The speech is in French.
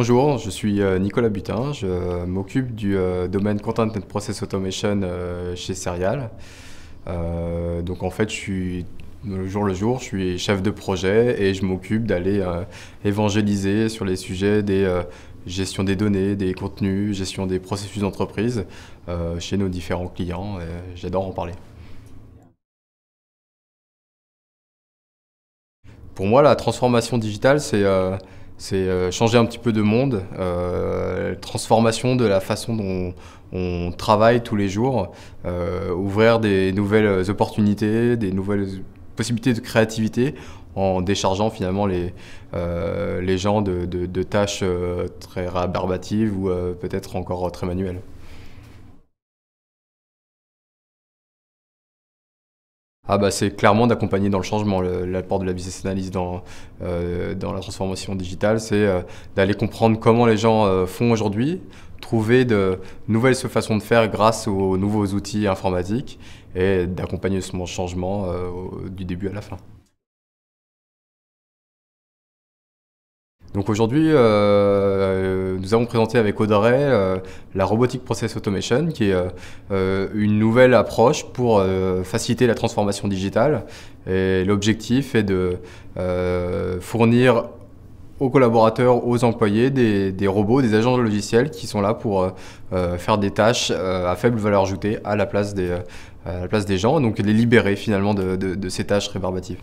Bonjour, je suis euh, Nicolas Butin, je euh, m'occupe du euh, domaine Content and Process Automation chez Serial. donc en fait, je suis le jour le jour, je suis chef de projet et je m'occupe d'aller évangéliser sur les sujets des gestion des données, des contenus, gestion des processus d'entreprise chez nos différents clients. J'adore en parler. Pour moi, la transformation digitale, c'est c'est euh, changer un petit peu de monde, euh, transformation de la façon dont on travaille tous les jours, euh, ouvrir des nouvelles opportunités, des nouvelles possibilités de créativité en déchargeant finalement les, gens de, tâches très rébarbatives ou peut-être encore très manuelles. ah bah c'est clairement d'accompagner dans le changement l'apport de la business analyse euh, dans, la transformation digitale, c'est euh, d'aller comprendre comment les gens euh, font aujourd'hui, trouver de nouvelles façons de faire grâce aux nouveaux outils informatiques et d'accompagner ce changement du début à la fin. Donc aujourd'hui, nous avons présenté avec Audrey euh, la Robotic Process Automation, qui est euh, une nouvelle approche pour euh, faciliter la transformation digitale. Et l'objectif est de fournir aux collaborateurs, aux employés, des, robots, des agents de logiciels qui sont là pour faire des tâches à faible valeur ajoutée à la place des, à place des gens, donc les libérer finalement de ces tâches rébarbatives.